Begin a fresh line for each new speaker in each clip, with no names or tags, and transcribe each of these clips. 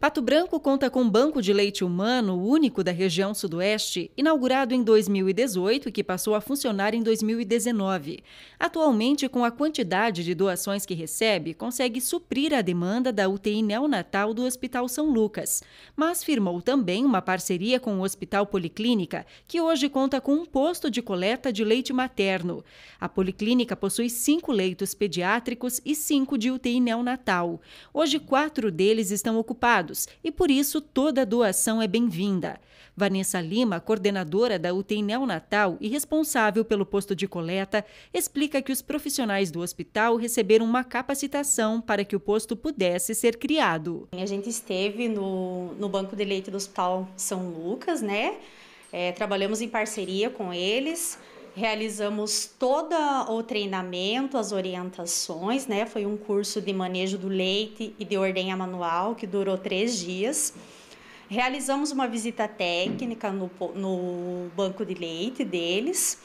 Pato Branco conta com um banco de leite humano único da região Sudoeste, inaugurado em 2018 e que passou a funcionar em 2019. Atualmente, com a quantidade de doações que recebe, consegue suprir a demanda da UTI neonatal do Hospital São Lucas, mas firmou também uma parceria com o Hospital Policlínica, que hoje conta com um posto de coleta de leite materno. A Policlínica possui cinco leitos pediátricos e cinco de UTI neonatal. Hoje, quatro deles estão ocupados cuidados e, por isso, toda doação é bem-vinda. Vanessa Lima, coordenadora da UTI Neonatal e responsável pelo posto de coleta, explica que os profissionais do hospital receberam uma capacitação para que o posto pudesse ser criado. A gente
esteve no, no banco de leite do Hospital São Lucas, né? É, trabalhamos em parceria com eles realizamos todo o treinamento, as orientações, né? Foi um curso de manejo do leite e de ordenha manual que durou três dias. Realizamos uma visita técnica no, no banco de leite deles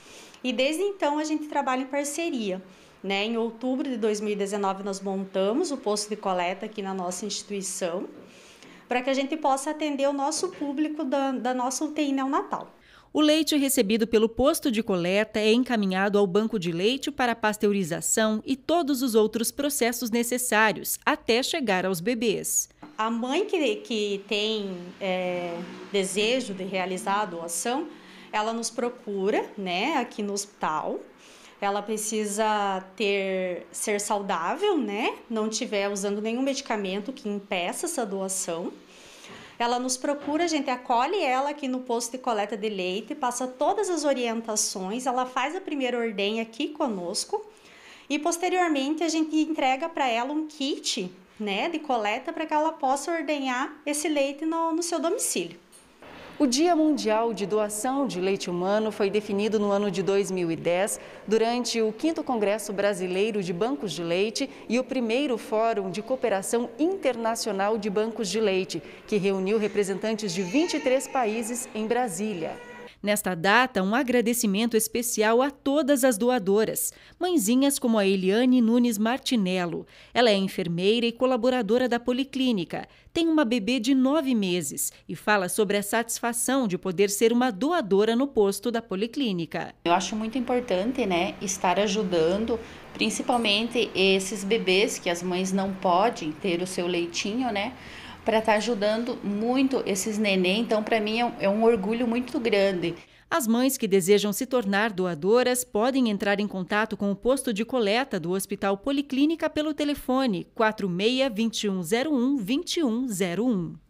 e desde então a gente trabalha em parceria. Né? Em outubro de 2019, nós montamos o posto de coleta aqui na nossa instituição para que a gente possa atender o nosso público da, da nossa UTI neonatal. O leite
recebido pelo posto de coleta é encaminhado ao banco de leite para pasteurização e todos os outros processos necessários até chegar aos bebês.
A mãe que, que tem é, desejo de realizar a doação, ela nos procura, né, aqui no hospital. Ela precisa ter ser saudável, né? Não tiver usando nenhum medicamento que impeça essa doação. Ela nos procura, a gente acolhe ela aqui no posto de coleta de leite, passa todas as orientações, ela faz a primeira ordenha aqui conosco e posteriormente a gente entrega para ela um kit né, de coleta para que ela possa ordenhar esse leite no, no seu domicílio. O Dia Mundial
de Doação de Leite Humano foi definido no ano de 2010 durante o 5 Congresso Brasileiro de Bancos de Leite e o primeiro Fórum de Cooperação Internacional de Bancos de Leite, que reuniu representantes de 23 países em Brasília. Nesta data, um agradecimento especial a todas as doadoras, mãezinhas como a Eliane Nunes Martinello. Ela é enfermeira e colaboradora da Policlínica, tem uma bebê de nove meses e fala sobre a satisfação de poder ser uma doadora no posto da Policlínica. Eu acho muito importante né, estar ajudando principalmente esses bebês que as mães não podem ter o seu leitinho, né? para estar tá ajudando muito esses neném. Então, para mim, é um, é um orgulho muito grande. As mães que desejam se tornar doadoras podem entrar em contato com o posto de coleta do Hospital Policlínica pelo telefone 46 2101 2101.